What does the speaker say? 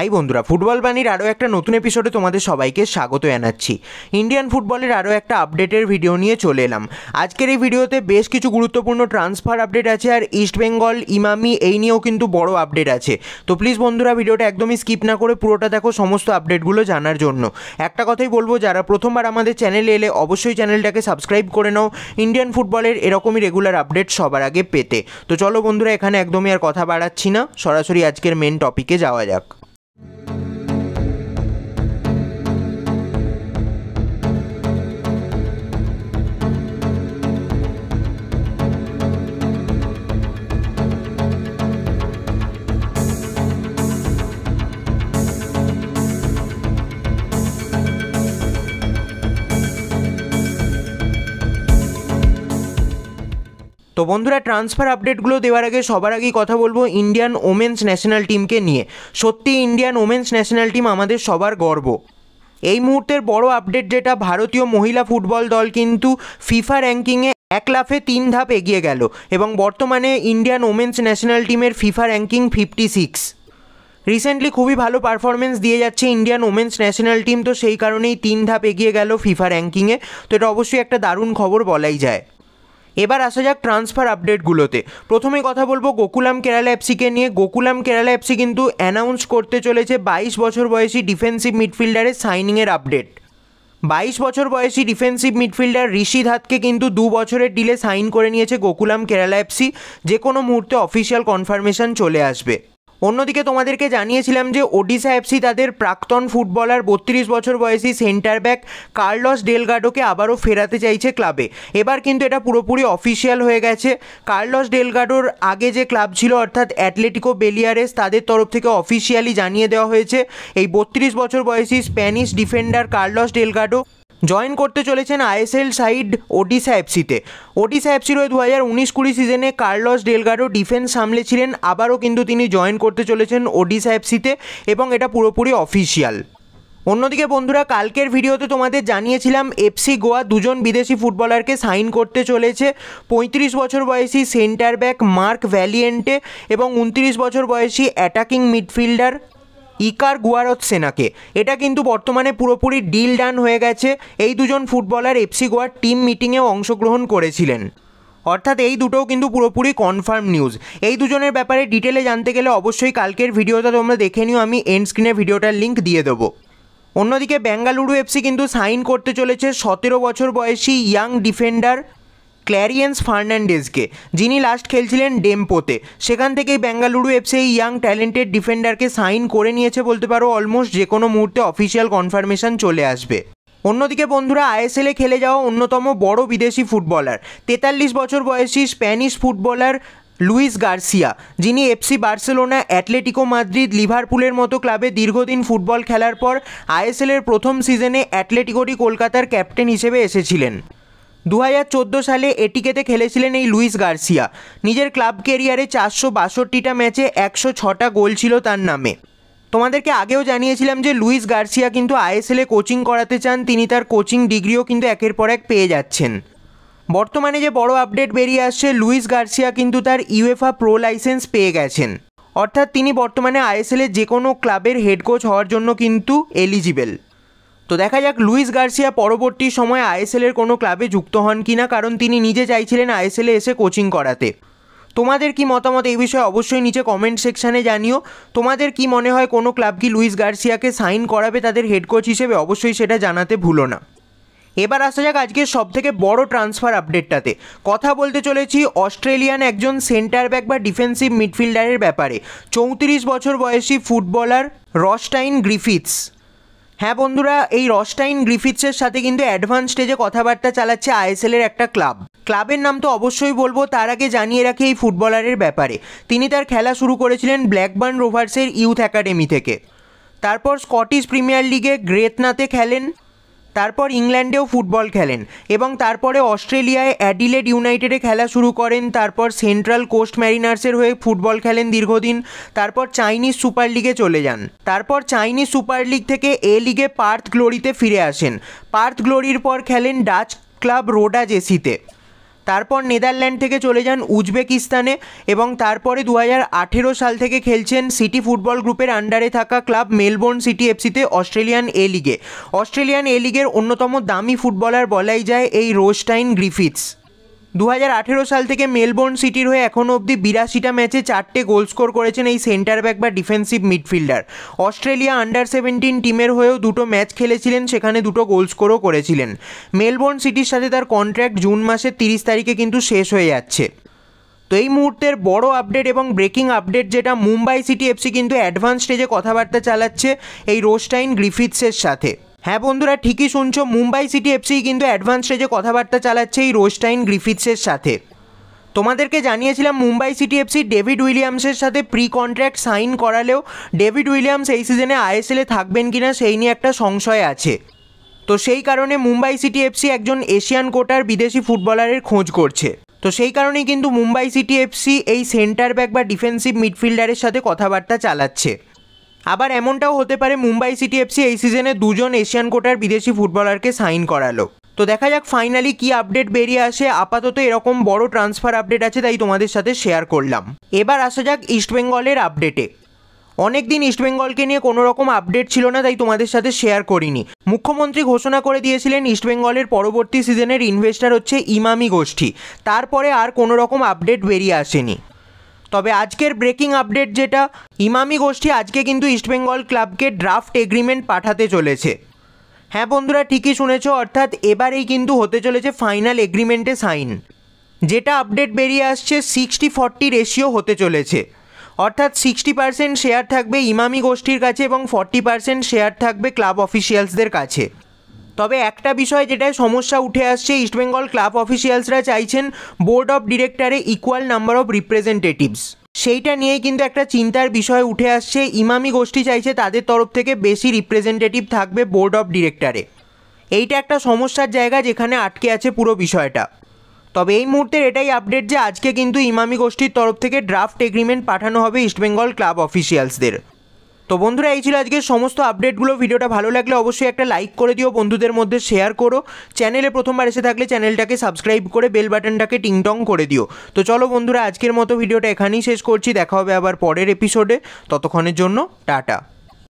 high বন্ধুরা football বাণীর আরও একটা নতুন এপিসোডে তোমাদের সবাইকে স্বাগত জানাচ্ছি ইন্ডিয়ান ফুটবলের আরও একটা আপডেটের ভিডিও নিয়ে চলে এলাম আজকের এই ভিডিওতে বেশ কিছু গুরুত্বপূর্ণ ট্রান্সফার আপডেট আছে আর ইস্ট বেঙ্গল ইমামি এই নিয়েও কিন্তু বড় আপডেট আছে তো প্লিজ বন্ধুরা ভিডিওটা একদমই স্কিপ না করে পুরোটা দেখো সমস্ত আপডেটগুলো জানার জন্য একটা কথাই বলবো যারা প্রথমবার আমাদের চ্যানেলে এলে অবশ্যই চ্যানেলটাকে সাবস্ক্রাইব করে নাও ইন্ডিয়ান ফুটবলের এরকমই রেগুলার আপডেট সবার আগে পেতে তো চলো বন্ধুরা এখানে একদমই আর কথা বাড়াচ্ছি না সরাসরি আজকের মেন টপিকে যাওয়া যাক তো বন্ধুরা ট্রান্সফার আপডেটগুলো দেওয়ার আগে সবার আগেই কথা বলবো ইন্ডিয়ান ওমেন্স ন্যাশনাল টিমকে নিয়ে সত্যি ইন্ডিয়ান ওমেন্স ন্যাশনাল টিম আমাদের সবার গর্ব এই মুহূর্তের বড় আপডেট যেটা ভারতীয় মহিলা ফুটবল দল কিন্তু ফিফা র্যাঙ্কিংয়ে এক লাফে তিন ধাপ এগিয়ে গেল এবং বর্তমানে ইন্ডিয়ান ওমেন্স ন্যাশনাল টিমের FIFA ranking fifty six recently খুবই ভালো পারফরমেন্স দিয়ে যাচ্ছে ইন্ডিয়ান ওমেন্স ন্যাশনাল টিম তো সেই কারণেই তিন ধাপ এগিয়ে গেল ফিফা র্যাঙ্কিংয়ে তো এটা অবশ্যই একটা দারুণ খবর বলাই যায় এবার আসা যাক ট্রান্সফার আপডেটগুলোতে প্রথমে কথা বলবো গোকুলাম কেরালা এফসিকে নিয়ে গোকুলাম কেরালা এফসি কিন্তু অ্যানাউন্স করতে চলেছে বাইশ বছর বয়সী ডিফেন্সিভ মিডফিল্ডারের সাইনিংয়ের আপডেট বাইশ বছর বয়সী ডিফেন্সিভ মিডফিল্ডার ঋষি ধাতকে কিন্তু দু বছরের ডিলে সাইন করে নিয়েছে গোকুলাম কেরালা এফসি যে কোনো মুহূর্তে অফিসিয়াল কনফার্মেশন চলে আসবে অন্যদিকে তোমাদেরকে জানিয়েছিলাম যে ওডিশা এফসি তাদের প্রাক্তন ফুটবলার বত্রিশ বছর বয়সী সেন্টার ব্যাক কার্লস ডেলগাডোকে আবারও ফেরাতে চাইছে ক্লাবে এবার কিন্তু এটা পুরোপুরি অফিসিয়াল হয়ে গেছে কার্লস ডেলগাডোর আগে যে ক্লাব ছিল অর্থাৎ অ্যাটলেটিকো বেলিয়ারেস তাদের তরফ থেকে অফিসিয়ালি জানিয়ে দেওয়া হয়েছে এই বত্রিশ বছর বয়সী Spanish defender Carles Delgado join করতে চলেছেন আইএসএল সাইড ওডিশা এফসিতে ওডিশা এফসির রয়ে দু হাজার উনিশ কুড়ি সিজনে কার্লস ডেলগারো ডিফেন্স সামলেছিলেন আবারও কিন্তু তিনি জয়েন করতে চলেছেন ওডিশা এফসিতে এবং এটা পুরোপুরি অফিসিয়াল অন্যদিকে বন্ধুরা কালকের ভিডিওতে তোমাদের জানিয়েছিলাম এফসি গোয়া দুজন বিদেশি ফুটবলারকে সাইন করতে চলেছে ৩৫ বছর বয়সী সেন্টার ব্যাক মার্ক ভ্যালিয়েন্টে এবং উনত্রিশ বছর বয়সী অ্যাটাকিং মিডফিল্ডার ইকার গুয়ারত সেনাকে এটা কিন্তু বর্তমানে পুরোপুরি ডিল ডান হয়ে গেছে এই দুজন ফুটবলার এফসি গোয়ার টিম মিটিংয়ে অংশগ্রহণ করেছিলেন অর্থাৎ এই দুটোও কিন্তু পুরোপুরি কনফার্ম নিউজ এই দুজনের ব্যাপারে ডিটেলে জানতে গেলে অবশ্যই কালকের ভিডিওটা তোমরা দেখে নিও আমি এন্ড স্ক্রিনে ভিডিওটার লিঙ্ক দিয়ে দেবো অন্যদিকে বেঙ্গালুরু এফসি কিন্তু সাইন করতে চলেছে সতেরো বছর বয়সী ইয়াং ডিফেন্ডার ক্ল্যারিয়েন্স ফার্নান্ডেজকে যিনি লাস্ট খেলছিলেন ডেম্পোতে সেখান থেকেই বেঙ্গালুরু এফসি এই ইয়াং ট্যালেন্টেড ডিফেন্ডারকে সাইন করে নিয়েছে বলতে পারো অলমোস্ট যে কোনো মুহূর্তে অফিসিয়াল কনফার্মেশন চলে আসবে অন্যদিকে বন্ধুরা আইএসএলে খেলে যাওয়া অন্যতম বড় বিদেশি ফুটবলার তেতাল্লিশ বছর বয়সী স্প্যানিশ ফুটবলার লুইস গার্সিয়া যিনি এফসি বার্সেলোনা অ্যাটলেটিকো মাদ্রিদ লিভারপুলের মতো ক্লাবে দীর্ঘদিন ফুটবল খেলার পর আইএসএলের প্রথম সিজনে অ্যাটলেটিকোটি কলকাতার ক্যাপ্টেন হিসেবে এসেছিলেন দু সালে এটিকেতে খেলেছিলেন এই লুইস গার্সিয়া নিজের ক্লাব কেরিয়ারে চারশো বাষট্টিটা ম্যাচে একশো ছটা গোল ছিল তার নামে তোমাদেরকে আগেও জানিয়েছিলাম যে লুইস গার্সিয়া কিন্তু আইএসএলে কোচিং করাতে চান তিনি তার কোচিং ডিগ্রিও কিন্তু একের পর এক পেয়ে যাচ্ছেন বর্তমানে যে বড় আপডেট বেরিয়ে আসছে লুইস গার্সিয়া কিন্তু তার ইউএফা প্রো লাইসেন্স পেয়ে গেছেন অর্থাৎ তিনি বর্তমানে আইএসএলের যে কোনো ক্লাবের হেড কোচ হওয়ার জন্য কিন্তু এলিজিবেল তো দেখা যাক লুইস গার্সিয়া পরবর্তী সময়ে আইএসএলের কোনো ক্লাবে যুক্ত হন কিনা কারণ তিনি নিজে চাইছিলেন আইএসএলে এসে কোচিং করাতে তোমাদের কি মতামত এই বিষয়ে অবশ্যই নিচে কমেন্ট সেকশানে জানিও তোমাদের কি মনে হয় কোনো ক্লাব কি লুইস গার্সিয়াকে সাইন করাবে তাদের হেড কোচ হিসেবে অবশ্যই সেটা জানাতে ভুলো না এবার আসা যাক আজকের সবথেকে বড় ট্রান্সফার আপডেটটাতে কথা বলতে চলেছি অস্ট্রেলিয়ান একজন সেন্টার ব্যাক বা ডিফেন্সিভ মিডফিল্ডারের ব্যাপারে চৌত্রিশ বছর বয়সী ফুটবলার রস্টাইন গ্রিফিথস হ্যাঁ বন্ধুরা এই রস্টাইন গ্রিফিথসের সাথে কিন্তু অ্যাডভান্স স্টেজে কথাবার্তা চালাচ্ছে আইএসএলের একটা ক্লাব ক্লাবের নাম তো অবশ্যই বলবো তার আগে জানিয়ে রাখি এই ফুটবলারের ব্যাপারে তিনি তার খেলা শুরু করেছিলেন ব্ল্যাকবার্ন রোভার্সের ইউথ একাডেমি থেকে তারপর স্কটিশ প্রিমিয়ার লিগে গ্রেতনাতে খেলেন তারপর ইংল্যান্ডেও ফুটবল খেলেন এবং তারপরে অস্ট্রেলিয়ায় অ্যাডিলেড ইউনাইটেডে খেলা শুরু করেন তারপর সেন্ট্রাল কোস্ট ম্যারিনার্সের হয়ে ফুটবল খেলেন দীর্ঘদিন তারপর চাইনিজ সুপার লিগে চলে যান তারপর চাইনিজ সুপার লিগ থেকে এ লিগে পার্থ গ্লোরিতে ফিরে আসেন পার্থ গ্লোরির পর খেলেন ডাচ ক্লাব রোডা জেসিতে তারপর নেদারল্যান্ড থেকে চলে যান উজবেকিস্তানে এবং তারপরে দু সাল থেকে খেলছেন সিটি ফুটবল গ্রুপের আন্ডারে থাকা ক্লাব মেলবোর্ন সিটি এফসিতে অস্ট্রেলিয়ান এ লিগে অস্ট্রেলিয়ান এ লিগের অন্যতম দামি ফুটবলার বলাই যায় এই রোস্টাইন গ্রিফিথস দু সাল থেকে মেলবোর্ন সিটির হয়ে এখনও অবধি বিরাশিটা ম্যাচে চারটে গোল স্কোর করেছেন এই সেন্টার ব্যাক বা defensive midfielder Australia under seventeen টিমের হয়েও দুটো ম্যাচ খেলেছিলেন সেখানে দুটো গোল স্কোরও করেছিলেন মেলবোর্ন সিটির সাথে তার কন্ট্র্যাক্ট জুন মাসের তিরিশ তারিখে কিন্তু শেষ হয়ে যাচ্ছে তো এই মুহূর্তের বড় আপডেট এবং ব্রেকিং আপডেট যেটা মুম্বাই সিটি এফসি কিন্তু অ্যাডভান্স স্টেজে কথাবার্তা চালাচ্ছে এই রোস্টাইন গ্রিফিথসের সাথে হ্যাঁ বন্ধুরা ঠিকই শুনছো মুম্বাই সিটি এফসি কিন্তু অ্যাডভান্স স্টেজে কথাবার্তা চালাচ্ছে এই রোস্টাইন গ্রিফিথসের সাথে তোমাদেরকে জানিয়েছিলাম মুম্বাই সিটি এফসি ডেভিড উইলিয়ামসের সাথে প্রি কন্ট্রাক্ট সাইন করালেও ডেভিড উইলিয়ামস এই সিজনে আইএসএলে থাকবেন কি না সেই নিয়ে একটা সংশয় আছে তো সেই কারণে মুম্বাই সিটি এফসি একজন এশিয়ান কোটার বিদেশি ফুটবলারের খোঁজ করছে তো সেই কারণেই কিন্তু মুম্বাই সিটি এফসি এই সেন্টার ব্যাক বা ডিফেন্সিভ মিডফিল্ডারের সাথে কথাবার্তা চালাচ্ছে আবার এমনটাও হতে পারে মুম্বাই সিটি এফসি এই সিজনে দুজন এশিয়ান কোটার বিদেশি ফুটবলারকে সাইন করালো তো দেখা যাক ফাইনালি কি আপডেট বেরিয়ে আসে আপাতত এরকম বড় ট্রান্সফার আপডেট আছে তাই তোমাদের সাথে শেয়ার করলাম এবার আসা যাক ইস্টবেঙ্গলের আপডেটে অনেক দিন ইস্টবেঙ্গলকে নিয়ে কোনো রকম আপডেট ছিল না তাই তোমাদের সাথে শেয়ার করিনি মুখ্যমন্ত্রী ঘোষণা করে দিয়েছিলেন ইস্টবেঙ্গলের পরবর্তী সিজনের ইনভেস্টার হচ্ছে ইমামি গোষ্ঠী তারপরে আর কোনো রকম আপডেট বেরিয়ে আসেনি তবে আজকের ব্রেকিং আপডেট যেটা ইমামি গোষ্ঠী আজকে কিন্তু ইস্টবেঙ্গল ক্লাবকে ড্রাফট এগ্রিমেন্ট পাঠাতে চলেছে হ্যাঁ বন্ধুরা ঠিকই শুনেছ অর্থাৎ এবারেই কিন্তু হতে চলেছে ফাইনাল এগ্রিমেন্টে সাইন যেটা আপডেট বেরিয়ে আসছে সিক্সটি ফর্টি রেশিও হতে চলেছে অর্থাৎ সিক্সটি পার্সেন্ট শেয়ার থাকবে ইমামি গোষ্ঠীর কাছে এবং ফর্টি পার্সেন্ট শেয়ার থাকবে ক্লাব অফিসিয়ালসদের কাছে তবে একটা বিষয় যেটা সমস্যা উঠে আসছে ইস্টবেঙ্গল ক্লাব অফিসিয়ালসরা চাইছেন বোর্ড অফ ডিরেক্টরে ইকুয়াল নাম্বার অফ রিপ্রেজেন্টেটিভস সেইটা নিয়ে কিন্তু একটা চিন্তার বিষয় উঠে আসছে ইমামি গোষ্ঠী চাইছে তাদের তরফ থেকে বেশি রিপ্রেজেন্টেটিভ থাকবে বোর্ড অফ ডিরেক্টরে এইটা একটা সমস্যার জায়গা যেখানে আটকে আছে পুরো বিষয়টা তবে এই মুহূর্তের এটাই আপডেট যে আজকে কিন্তু ইমামি গোষ্ঠীর তরফ থেকে ড্রাফট এগ্রিমেন্ট পাঠানো হবে ইস্টবেঙ্গল ক্লাব অফিসিয়ালসদের তো বন্ধুরা এই ছিল আজকের সমস্ত আপডেটগুলো ভিডিওটা ভালো লাগলে অবশ্যই একটা লাইক করে দিও বন্ধুদের মধ্যে শেয়ার করো চ্যানেলে প্রথমবার এসে থাকলে চ্যানেলটাকে সাবস্ক্রাইব করে বেল বাটনটাকে টিংটং করে দিও তো চলো বন্ধুরা আজকের মতো ভিডিওটা এখানেই শেষ করছি দেখা হবে আবার পরের এপিসোডে ততক্ষণের জন্য টাটা